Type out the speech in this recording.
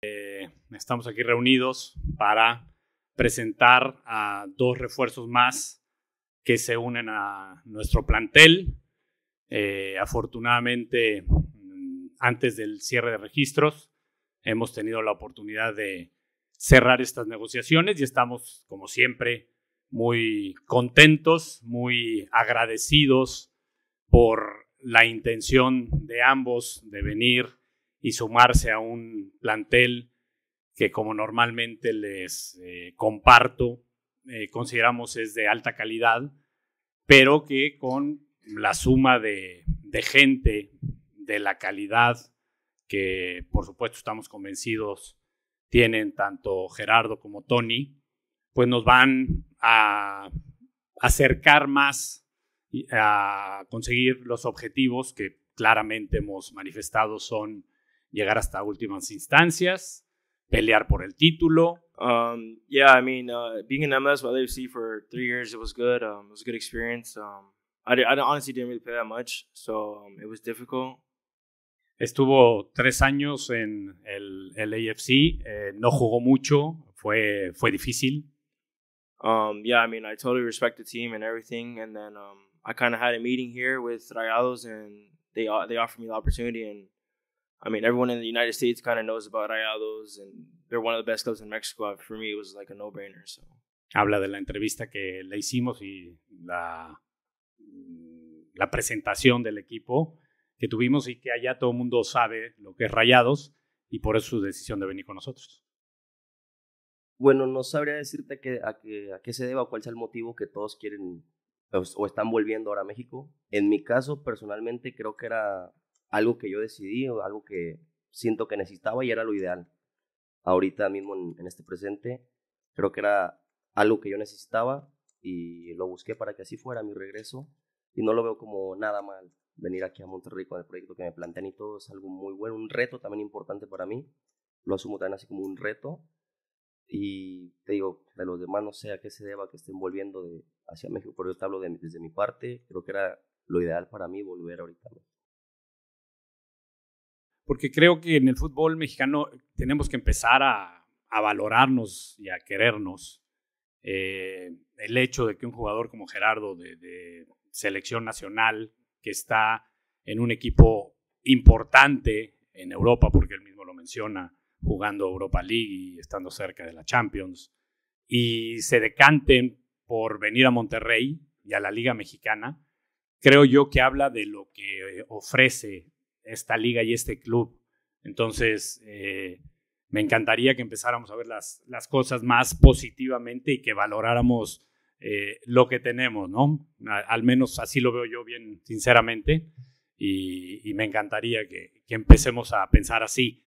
Eh, estamos aquí reunidos para presentar a dos refuerzos más que se unen a nuestro plantel. Eh, afortunadamente, mm, antes del cierre de registros, hemos tenido la oportunidad de cerrar estas negociaciones y estamos, como siempre, muy contentos, muy agradecidos por la intención de ambos de venir y sumarse a un plantel que como normalmente les eh, comparto, eh, consideramos es de alta calidad, pero que con la suma de, de gente de la calidad que por supuesto estamos convencidos tienen tanto Gerardo como Tony, pues nos van a acercar más a conseguir los objetivos que claramente hemos manifestado son llegar hasta últimas instancias, pelear por el título. Um, yeah, I mean, uh, being in MLS with LAFC for three years, it was good. Um, it was a good experience. Um, I, I, honestly didn't really play that much, so um, it was difficult. Estuvo tres años en el, el AFC, eh, no jugó mucho, fue, fue difícil. Um, yeah, I mean, I totally respect the team and everything, and then um, I kind of had a meeting here with Rayados, and they they offered me the opportunity, and I mean, everyone in the United States kind of knows about Rayados, and they're one of the best clubs in Mexico. Uh, for me, it was like a no-brainer. Habla de la entrevista que le hicimos y la, la presentación del equipo que tuvimos y que allá todo el mundo sabe lo que es Rayados y por eso su decisión de venir con nosotros. Bueno, no sabría decirte que, a, qué se deba o cuál sea el motivo que todos quieren pues, o están volviendo ahora a México. En mi caso, personalmente, creo que era algo que yo decidí o algo que siento que necesitaba y era lo ideal. Ahorita mismo en, este presente, creo que era algo que yo necesitaba y lo busqué para que así fuera mi regreso y no lo veo como nada mal venir aquí a Monterrey con el proyecto que me plantean y todo es algo muy bueno, un reto también importante para mí, lo asumo también así como un reto y te digo, de los demás no sé a qué se deba que estén volviendo hacia México, pero yo te hablo desde mi parte, creo que era lo ideal para mí volver ahorita porque creo que en el fútbol mexicano tenemos que empezar a, valorarnos y a querernos. Eh, el hecho de que un jugador como Gerardo de, de selección nacional, que está en un equipo importante en Europa, porque él mismo lo menciona, jugando Europa League y estando cerca de la Champions, y se decanten por venir a Monterrey y a la Liga Mexicana, creo yo que habla de lo que ofrece esta liga y este club. Entonces, eh, me encantaría que empezáramos a ver las, las cosas más positivamente y que valoráramos eh, lo que tenemos, ¿no? al menos así lo veo yo bien, sinceramente, y, y me encantaría que, que, empecemos a pensar así.